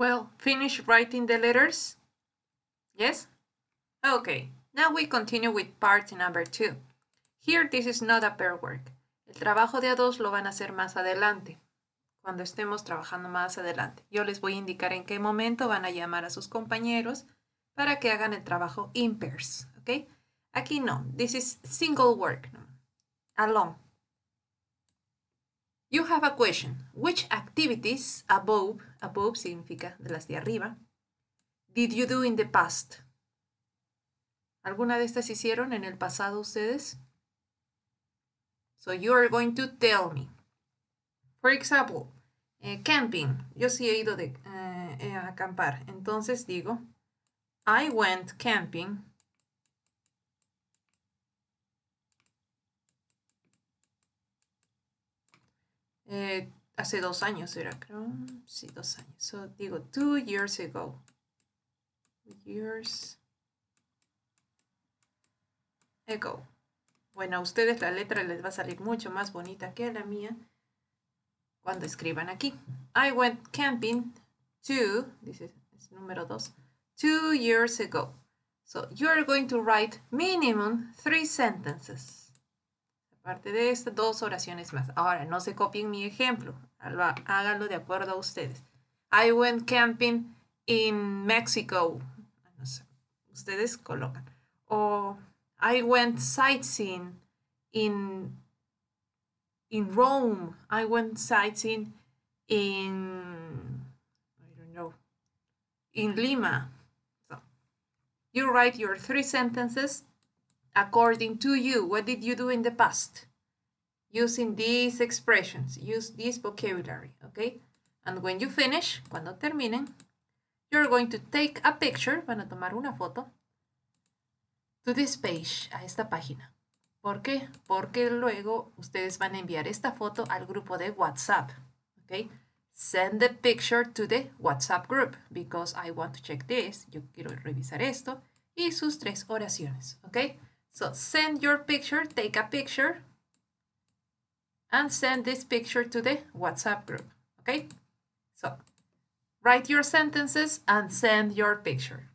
Well, finish writing the letters? Yes? Okay, now we continue with part number two. Here this is not a pair work. El trabajo de a dos lo van a hacer más adelante, cuando estemos trabajando más adelante. Yo les voy a indicar en qué momento van a llamar a sus compañeros para que hagan el trabajo in pairs, ¿ok? Aquí no, this is single work, alone. You have a question. Which activities above, above significa de las de arriba, did you do in the past? ¿Alguna de estas hicieron en el pasado ustedes? So you are going to tell me. For example, eh, camping. Yo sí he ido de, eh, eh, a acampar. Entonces digo, I went camping Eh, hace dos años era, creo. Sí, dos años. So, digo, two years ago. Years ago. Bueno, a ustedes la letra les va a salir mucho más bonita que la mía cuando escriban aquí. I went camping two, dice, es número dos, two years ago. So, you are going to write minimum three sentences de estas, dos oraciones más. Ahora, no se copien mi ejemplo. Háganlo de acuerdo a ustedes. I went camping in Mexico. ustedes colocan. O I went sightseeing in, in Rome. I went sightseeing in, I don't know, in Lima. you write your three sentences according to you. What did you do in the past? Using these expressions, use this vocabulary, okay? And when you finish, cuando terminen, you're going to take a picture, van a tomar una foto, to this page, a esta página. ¿Por qué? Porque luego ustedes van a enviar esta foto al grupo de WhatsApp, okay? Send the picture to the WhatsApp group because I want to check this. Yo quiero revisar esto. Y sus tres oraciones, okay? So send your picture, take a picture, and send this picture to the WhatsApp group, okay? So write your sentences and send your picture.